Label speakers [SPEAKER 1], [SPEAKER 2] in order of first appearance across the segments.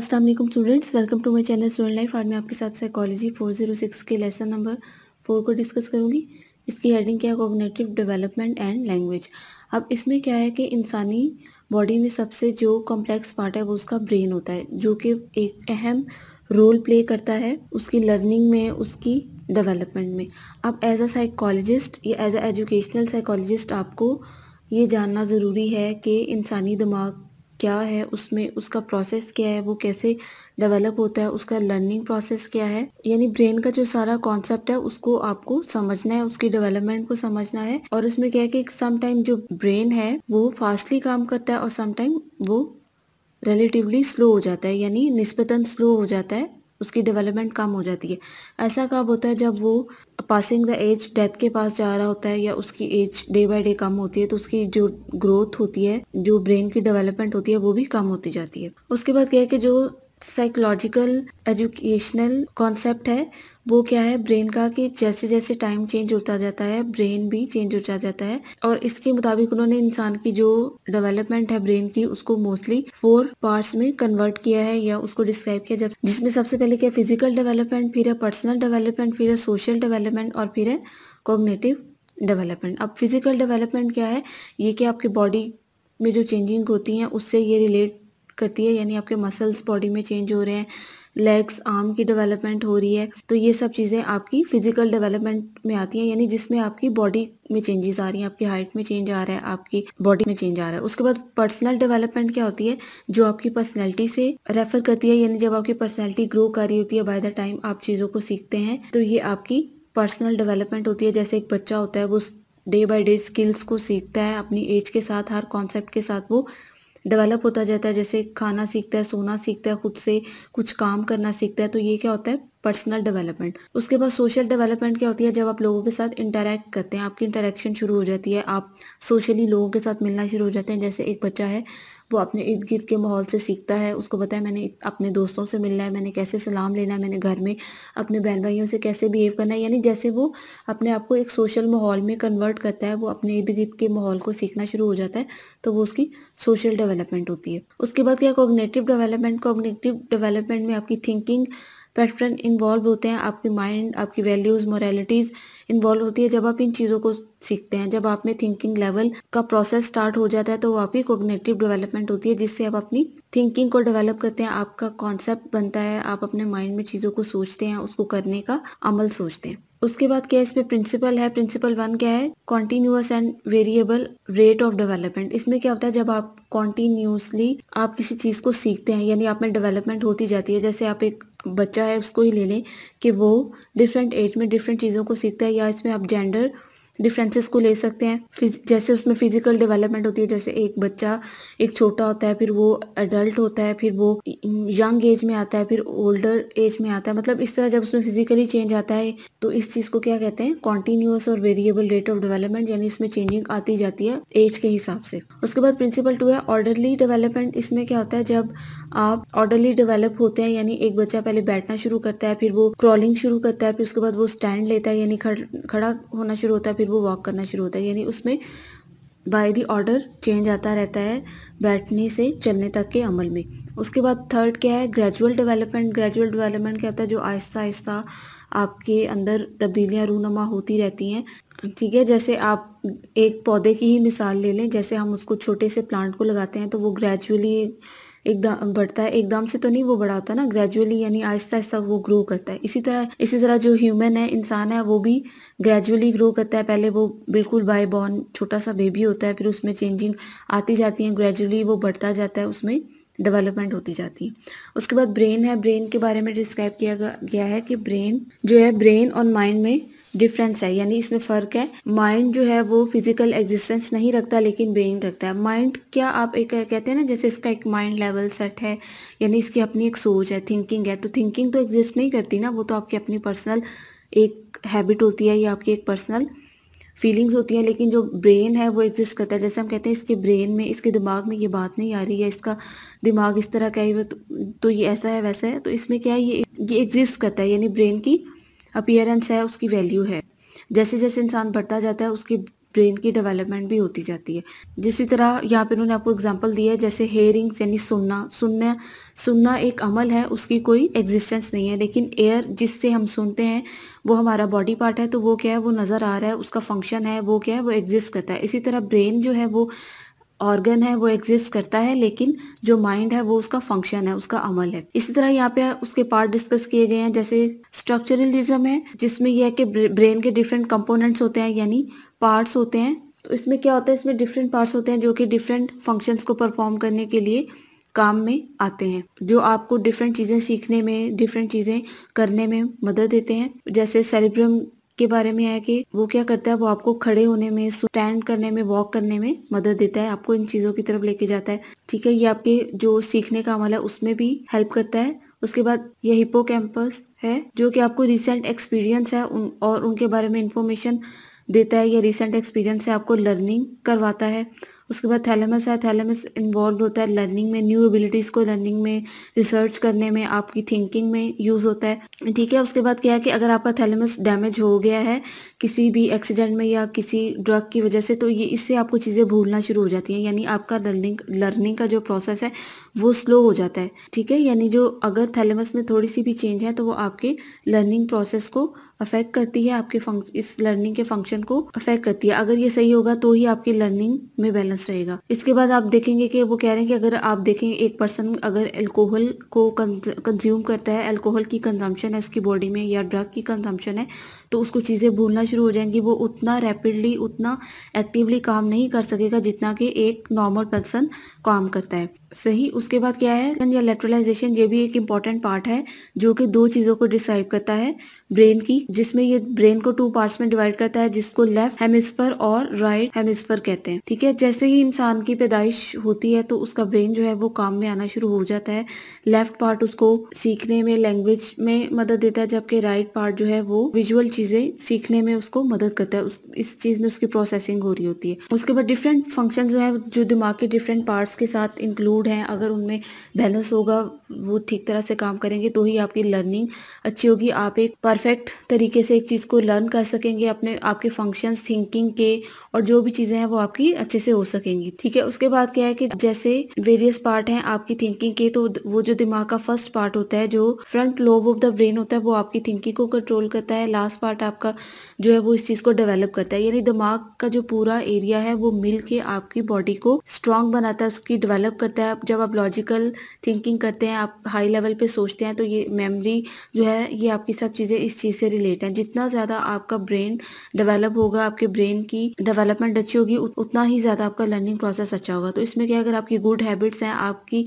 [SPEAKER 1] अस्सलाम वालेकुम students welcome to my channel student life आज मैं आपके साथ साइकोलॉजी 406 के लेसन नंबर फोर को डिस्कस करूंगी इसकी हेडिंग क्या है कोगनेटिव डेवलपमेंट एंड लैंग्वेज अब इसमें क्या है कि इंसानी बॉडी में सबसे जो कॉम्प्लेक्स पार्ट है वो उसका ब्रेन होता है जो कि एक अहम रोल प्ले करता है उसकी लर्निंग में उसकी डेवलपमेंट में अब एज अ साइकोलॉजिस्ट या एज अ एजुकेशनल साइकोलॉजिस्ट आपको ये जानना ज़रूरी है कि इंसानी दिमाग क्या है उसमें उसका प्रोसेस क्या है वो कैसे डेवलप होता है उसका लर्निंग प्रोसेस क्या है यानी ब्रेन का जो सारा कॉन्सेप्ट है उसको आपको समझना है उसकी डेवलपमेंट को समझना है और उसमें क्या है कि समटाइम जो ब्रेन है वो फास्टली काम करता है और समटाइम वो रिलेटिवली स्लो हो जाता है यानी निस्पतन स्लो हो जाता है उसकी डेवलपमेंट कम हो जाती है ऐसा कब होता है जब वो पासिंग द एज डेथ के पास जा रहा होता है या उसकी एज डे बाय डे कम होती है तो उसकी जो ग्रोथ होती है जो ब्रेन की डेवलपमेंट होती है वो भी कम होती जाती है उसके बाद क्या है कि जो साइकोलॉजिकल एजुकेशनल कॉन्सेप्ट है वो क्या है ब्रेन का कि जैसे जैसे टाइम चेंज होता जाता है ब्रेन भी चेंज होता जाता है और इसके मुताबिक उन्होंने इंसान की जो डेवलपमेंट है ब्रेन की उसको मोस्टली फोर पार्ट्स में कन्वर्ट किया है या उसको डिस्क्राइब किया जब जिसमें सबसे पहले क्या फिजिकल डेवलपमेंट फिर है पर्सनल डेवलपमेंट फिर है सोशल डेवलपमेंट और फिर है कॉग्नेटिव डेवलपमेंट अब फिजिकल डेवलपमेंट क्या है ये कि आपकी बॉडी में जो चेंजिंग होती हैं उससे ये रिलेट करती है यानी आपके मसल्स बॉडी में चेंज हो रहे हैं लेग्स आर्म की डेवलपमेंट हो रही है तो ये सब चीज़ें आपकी फ़िज़िकल डेवलपमेंट में आती हैं यानी जिसमें आपकी बॉडी में चेंजेस आ रही हैं आपकी हाइट में चेंज आ रहा है आपकी बॉडी में चेंज आ रहा है उसके बाद पर्सनल डेवलपमेंट क्या होती है जो आपकी पर्सनैलिटी से रेफर करती है यानी जब आपकी पर्सनैलिटी ग्रो कर रही होती है बाय द टाइम आप चीज़ों को सीखते हैं तो ये आपकी पर्सनल डेवलपमेंट होती है जैसे एक बच्चा होता है वो डे बाय डे स्किल्स को सीखता है अपनी एज के साथ हर कॉन्सेप्ट के साथ वो डेवलप होता जाता है जैसे खाना सीखता है सोना सीखता है खुद से कुछ काम करना सीखता है तो ये क्या होता है पर्सनल डेवलपमेंट उसके बाद सोशल डेवलपमेंट क्या होती है जब आप लोगों के साथ इंटरेक्ट करते हैं आपकी इंटरेक्शन शुरू हो जाती है आप सोशली लोगों के साथ मिलना शुरू हो जाते हैं जैसे एक बच्चा है वो अपने इर्द गिर्द के माहौल से सीखता है उसको पता है मैंने अपने दोस्तों से मिलना है मैंने कैसे सलाम लेना है मैंने घर में अपने बहन भाइयों से कैसे बिहेव करना है यानी जैसे वो अपने आप को एक सोशल माहौल में कन्वर्ट करता है वो अपने इर्द गिर्द के माहौल को सीखना शुरू हो जाता है तो वो उसकी सोशल डेवलपमेंट होती है उसके बाद क्या कॉग्नेटिव डेवलपमेंट कॉग्नेटिव डेवलपमेंट में आपकी थिंकिंग पैटर्न इन्वॉल्व होते हैं आपकी माइंड आपकी वैल्यूज़ मोरालिटीज़ इन्वॉल्व होती है जब आप इन चीज़ों को सीखते हैं जब आप में थिंकिंग लेवल का प्रोसेस स्टार्ट हो जाता है तो आपकी कोग्नेटिव डेवलपमेंट होती है जिससे आप अपनी थिंकिंग को डेवलप करते हैं आपका कॉन्सेप्ट बनता है आप अपने माइंड में चीज़ों को सोचते हैं उसको करने का अमल सोचते हैं उसके बाद क्या है इसमें प्रिंसिपल है प्रिंसिपल वन क्या है continuous and variable rate of development इसमें क्या होता है जब आप कॉन्टीन्यूसली आप किसी चीज़ को सीखते हैं यानी आप में डेवलपमेंट होती जाती है जैसे आप एक बच्चा है उसको ही ले लें कि वो डिफरेंट एज में डिफरेंट चीज़ों को सीखता है या इसमें आप जेंडर डिफरेंसेस को ले सकते हैं जैसे उसमें फिजिकल डेवलपमेंट होती है जैसे एक बच्चा एक छोटा होता है फिर वो एडल्ट होता है फिर वो यंग एज में आता है फिर ओल्डर एज में आता है मतलब इस तरह जब उसमें फिजिकली चेंज आता है तो इस चीज़ को क्या कहते हैं कॉन्टिन्यूस और वेरिएबल रेट ऑफ डेवलपमेंट यानी इसमें चेंजिंग आती जाती है एज के हिसाब से उसके बाद प्रिंसिपल टू है ऑर्डरली डेवलपमेंट इसमें क्या होता है जब आप ऑर्डरली डेवलप होते हैं यानी एक बच्चा पहले बैठना शुरू करता है फिर वो क्रॉलिंग शुरू करता है फिर उसके बाद वो स्टैंड लेता है यानी खड़ा होना शुरू होता है फिर वो वॉक करना शुरू होता है यानी उसमें बाय दी ऑर्डर चेंज आता रहता है बैठने से चलने तक के अमल में उसके बाद थर्ड क्या है ग्रेजुअल डेवलपमेंट ग्रेजुअल डेवलपमेंट क्या होता है जो आहिस्ता आहिस्ता आपके अंदर तब्दीलियाँ रूनमा होती रहती हैं ठीक है जैसे आप एक पौधे की ही मिसाल ले लें जैसे हम उसको छोटे से प्लांट को लगाते हैं तो वो ग्रेजुअली एकदम बढ़ता है एकदम से तो नहीं वो बड़ा होता ना ग्रेजुअली यानी आहिस्ता आहिस्ता वो ग्रो करता है इसी तरह इसी तरह जो ह्यूमन है इंसान है वो भी ग्रेजुअली ग्रो करता है पहले वो बिल्कुल बाय बॉर्न छोटा सा बेबी होता है फिर उसमें चेंजिंग आती जाती है ग्रेजुअली वो बढ़ता जाता है उसमें डेवलपमेंट होती जाती है उसके बाद ब्रेन है ब्रेन के बारे में डिस्क्राइब किया गया है कि ब्रेन जो है ब्रेन और माइंड में डिफरेंस है यानी इसमें फ़र्क है माइंड जो है वो फिजिकल एग्जिस्टेंस नहीं रखता लेकिन ब्रेन रखता है माइंड क्या आप एक कहते हैं ना जैसे इसका एक माइंड लेवल सेट है यानी इसकी अपनी एक सोच है थिंकिंग है तो थिंकिंग तो एग्जिस्ट नहीं करती ना वो तो आपकी अपनी पर्सनल एक हैबिट होती है या आपकी एक पर्सनल फीलिंग्स होती हैं लेकिन जो ब्रेन है वो एग्जिस्ट करता है जैसे हम कहते हैं इसके ब्रेन में इसके दिमाग में ये बात नहीं आ रही है इसका दिमाग इस तरह का है तो, तो ये ऐसा है वैसा है तो इसमें क्या है ये ये एग्जिस्ट करता है यानी ब्रेन की अपियरेंस है उसकी वैल्यू है जैसे जैसे इंसान बढ़ता जाता है उसकी ब्रेन की डेवलपमेंट भी होती जाती है जिसी तरह यहाँ पर उन्होंने आपको एग्जाम्पल दिया है जैसे हेयरिंग्स यानी सुनना सुनना सुनना एक अमल है उसकी कोई एग्जिस्टेंस नहीं है लेकिन एयर जिससे हम सुनते हैं वो हमारा बॉडी पार्ट है तो वो क्या है वो नज़र आ रहा है उसका फंक्शन है वो क्या है वो एग्जिस्ट करता है इसी तरह ब्रेन जो है वो ऑर्गन है वो एग्जिस्ट करता है लेकिन जो माइंड है वो उसका फंक्शन है उसका अमल है इसी तरह यहाँ पे उसके पार्ट डिस्कस किए गए हैं जैसे स्ट्रक्चरलिज्म है जिसमें यह है कि ब्रेन के डिफरेंट कंपोनेंट्स होते हैं यानी पार्ट्स होते हैं तो इसमें क्या होता है इसमें डिफरेंट पार्ट्स होते हैं जो कि डिफरेंट फंक्शंस को परफॉर्म करने के लिए काम में आते हैं जो आपको डिफरेंट चीज़ें सीखने में डिफरेंट चीज़ें करने में मदद देते हैं जैसे सेलिब्रम के बारे में है कि वो क्या करता है वो आपको खड़े होने में स्टैंड करने में वॉक करने में मदद देता है आपको इन चीज़ों की तरफ लेके जाता है ठीक है ये आपके जो सीखने का अमल है उसमें भी हेल्प करता है उसके बाद यह हिपो कैंपस है जो कि आपको रिसेंट एक्सपीरियंस है उन, और उनके बारे में इंफॉर्मेशन देता है या रिसेंट एक्सपीरियंस से आपको लर्निंग करवाता है उसके बाद थैलेमस है थैलेमस इन्वॉल्व होता है लर्निंग में न्यू एबिलिटीज़ को लर्निंग में रिसर्च करने में आपकी थिंकिंग में यूज़ होता है ठीक है उसके बाद क्या है कि अगर आपका थैलेमस डैमेज हो गया है किसी भी एक्सीडेंट में या किसी ड्रग की वजह से तो ये इससे आपको चीज़ें भूलना शुरू हो जाती हैं यानी आपका लर्निंग लर्निंग का जो प्रोसेस है वो स्लो हो जाता है ठीक है यानी जो अगर थैलेमस में थोड़ी सी भी चेंज है तो वो आपके लर्निंग प्रोसेस को अफेक्ट करती है आपके फंक इस लर्निंग के फंक्शन को अफेक्ट करती है अगर ये सही होगा तो ही आपकी लर्निंग में बैलेंस रहेगा इसके बाद आप देखेंगे कि वो कह रहे हैं कि अगर आप देखें एक पर्सन अगर एल्कोहल को कंज्यूम करता है एल्कोहल की कंजम्पशन है उसकी बॉडी में या ड्रग की कंजम्पशन है तो उसको चीज़ें भूलना शुरू हो जाएंगी वो उतना रैपिडली उतना एक्टिवली काम नहीं कर सकेगा जितना कि एक नॉर्मल पर्सन काम करता है सही उसके बाद क्या है या लेटरलाइजेशन ये भी एक इम्पॉर्टेंट पार्ट है जो कि दो चीज़ों को डिस्क्राइब करता है ब्रेन की जिसमें ये ब्रेन को टू पार्ट्स में डिवाइड करता है जिसको लेफ्ट हेमिस्फर और राइट हेमिस्फर कहते हैं ठीक है जैसे ही इंसान की पैदाइश होती है तो उसका ब्रेन जो है वो काम में आना शुरू हो जाता है लेफ्ट पार्ट उसको सीखने में लैंग्वेज में मदद देता है जबकि राइट पार्ट जो है वो विजुअल चीज़ें सीखने में उसको मदद करता है उस इस चीज़ में उसकी प्रोसेसिंग हो रही होती है उसके बाद डिफरेंट फंक्शन जो है जो दिमाग के डिफरेंट पार्ट्स के साथ इंक्लूड हैं अगर उनमें बैलेंस होगा वो ठीक तरह से काम करेंगे तो ही आपकी लर्निंग अच्छी होगी आप एक परफेक्ट तरीके से एक चीज़ को लर्न कर सकेंगे अपने आपके फंक्शंस थिंकिंग के और जो भी चीज़ें हैं वो आपकी अच्छे से हो सकेंगी ठीक है उसके बाद क्या है कि जैसे वेरियस पार्ट हैं आपकी थिंकिंग के तो वो जो दिमाग का फर्स्ट पार्ट होता है जो front lobe of the brain होता है वो आपकी थिंकिंग को कंट्रोल करता है लास्ट पार्ट आपका जो है वो इस चीज़ को डेवलप करता है यानी दिमाग का जो पूरा एरिया है वो मिल आपकी बॉडी को स्ट्रांग बनाता है उसकी डेवलप करता है जब आप लॉजिकल थिंकिंग करते हैं आप हाई लेवल पे सोचते हैं तो ये मेमोरी जो है ये आपकी सब चीज़ें इस चीज़ से रिलेट हैं जितना ज़्यादा आपका ब्रेन डेवलप होगा आपके ब्रेन की डेवलपमेंट अच्छी होगी उतना ही ज़्यादा आपका लर्निंग प्रोसेस अच्छा होगा तो इसमें क्या अगर आपकी गुड हैबिट्स हैं आपकी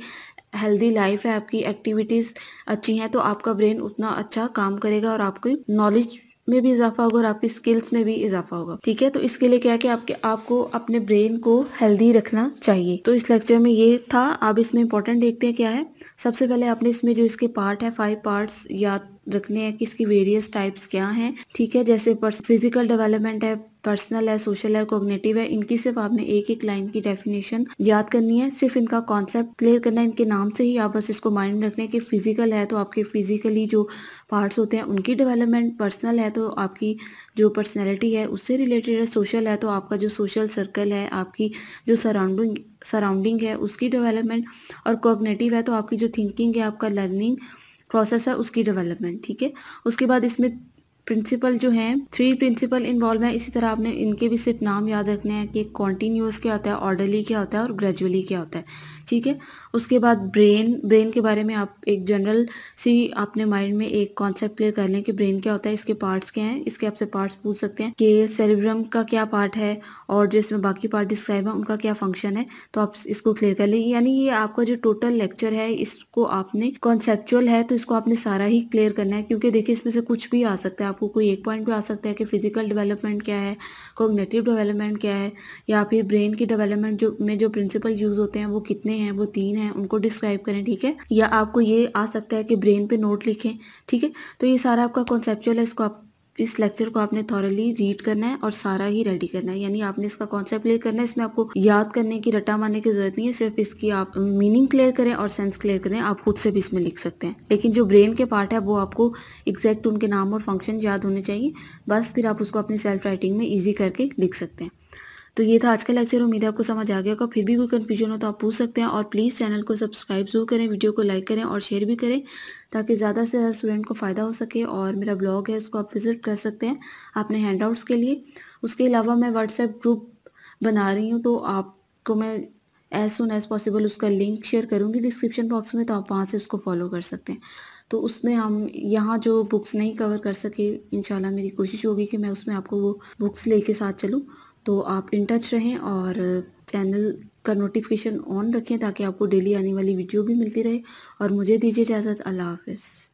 [SPEAKER 1] हेल्दी लाइफ है आपकी एक्टिविटीज़ अच्छी हैं तो आपका ब्रेन उतना अच्छा काम करेगा और आपकी नॉलेज में भी इजाफा होगा और आपकी स्किल्स में भी इजाफा होगा ठीक है तो इसके लिए क्या है कि आपके आपको अपने ब्रेन को हेल्दी रखना चाहिए तो इस लेक्चर में ये था आप इसमें इंपॉर्टेंट देखते हैं क्या है सबसे पहले आपने इसमें जो इसके पार्ट है फाइव पार्ट्स या रखने हैं कि इसकी वेरियस टाइप्स क्या हैं ठीक है जैसे फिजिकल डेवलपमेंट है पर्सनल है सोशल है कोग्नेटिव है इनकी सिर्फ आपने एक एक लाइन की डेफिनेशन याद करनी है सिर्फ इनका कॉन्सेप्ट क्लियर करना है इनके नाम से ही आप बस इसको माइंड रखना है कि फिजिकल है तो आपके फिजिकली जो पार्ट्स होते हैं उनकी डेवलपमेंट पर्सनल है तो आपकी जो पर्सनैलिटी है उससे रिलेटेड है सोशल है तो आपका जो सोशल सर्कल है आपकी जो सराउंडिंग सराउंडिंग है उसकी डेवलपमेंट और कोग्नेटिव है तो आपकी जो थिंकिंग है आपका लर्निंग प्रोसेस है उसकी डेवलपमेंट ठीक है उसके बाद इसमें प्रिंसिपल जो हैं थ्री प्रिंसिपल इन्वॉल्व हैं इसी तरह आपने इनके भी सिर्फ नाम याद रखने हैं कि कॉन्टीन्यूस क्या होता है ऑर्डरली क्या होता है और ग्रेजुअली क्या होता है ठीक है उसके बाद ब्रेन ब्रेन के बारे में आप एक जनरल सी अपने माइंड में एक कॉन्सेप्ट क्लियर कर लें कि ब्रेन क्या होता है इसके पार्ट्स क्या हैं इसके आपसे पार्ट्स पूछ सकते हैं कि सेलिब्रम का क्या पार्ट है और जो इसमें बाकी पार्ट डिस्क्राइब है उनका क्या फंक्शन है तो आप इसको क्लियर कर लें यानी ये आपका जो टोटल लेक्चर है इसको आपने कॉन्सेप्चुअल है तो इसको आपने सारा ही क्लियर करना है क्योंकि देखिए इसमें से कुछ भी आ सकता है आपको कोई एक पॉइंट भी आ सकता है कि फ़िज़िकल डेवलपमेंट क्या है कोग्नेटिव डेवलपमेंट क्या है या फिर ब्रेन की डेवलपमेंट जो में जो प्रिंसिपल यूज़ होते हैं वो कितने हैं वो तीन हैं उनको डिस्क्राइब करें ठीक है या आपको ये आ सकता है कि ब्रेन पे नोट लिखें ठीक है तो ये सारा आपका कॉन्सेप्चुअल है इसको आप इस लेक्चर को आपने थॉरली रीड करना है और सारा ही रेडी करना है यानी आपने इसका कॉन्सेप्ट क्लियर करना है इसमें आपको याद करने की रटा मारने की जरूरत नहीं है सिर्फ इसकी आप मीनिंग क्लियर करें और सेंस क्लियर करें आप खुद से भी इसमें लिख सकते हैं लेकिन जो ब्रेन के पार्ट है वो आपको एग्जैक्ट उनके नाम और फंक्शन याद होने चाहिए बस फिर आप उसको अपनी सेल्फ राइटिंग में ईजी करके लिख सकते हैं तो ये था आज का लेक्चर उम्मीद है आपको समझ आ गया होगा फिर भी कोई कन्फ्यूजन हो तो आप पूछ सकते हैं और प्लीज़ चैनल को सब्सक्राइब जरूर करें वीडियो को लाइक करें और शेयर भी करें ताकि ज़्यादा से ज़्यादा स्टूडेंट को फ़ायदा हो सके और मेरा ब्लॉग है इसको आप विज़िट कर सकते हैं अपने आउट्स के लिए उसके अलावा मैं व्हाट्सएप ग्रुप बना रही हूँ तो आपको मैं एज सुन एज़ पॉसिबल उसका लिंक शेयर करूँगी डिस्क्रिप्शन बॉक्स में तो आप वहाँ से उसको फॉलो कर सकते हैं तो उसमें हम यहाँ जो बुक्स नहीं कवर कर सके इन मेरी कोशिश होगी कि मैं उसमें आपको वो बुक्स लेके साथ चलूँ तो आप इन टच रहें और चैनल का नोटिफिकेशन ऑन रखें ताकि आपको डेली आने वाली वीडियो भी मिलती रहे और मुझे दीजिए इजाज़त अल्लाह हाफिज़